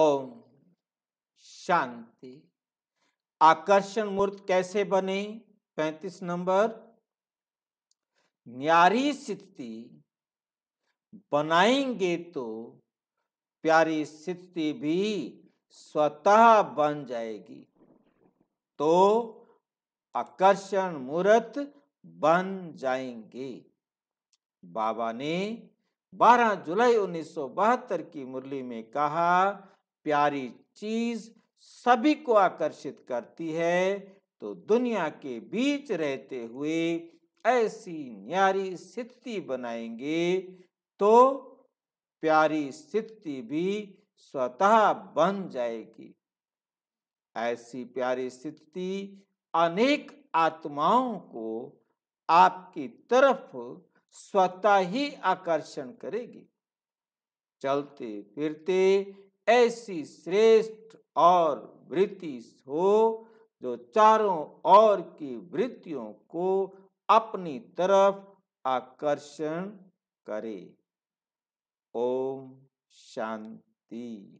ओम शांति आकर्षण मूर्त कैसे बने पैतीस नंबर न्यारी स्थिति बनाएंगे तो प्यारी स्थिति भी स्वतः बन जाएगी तो आकर्षण मूर्त बन जाएंगे बाबा ने 12 जुलाई 1972 की मुरली में कहा प्यारी चीज सभी को आकर्षित करती है तो दुनिया के बीच रहते हुए ऐसी न्यारी स्थिति बनाएंगे तो प्यारी स्थिति भी स्वतः बन जाएगी ऐसी प्यारी स्थिति अनेक आत्माओं को आपकी तरफ स्वतः ही आकर्षण करेगी चलते फिरते ऐसी श्रेष्ठ और वृत्ति हो जो चारों ओर की वृत्तियों को अपनी तरफ आकर्षण करे ओम शांति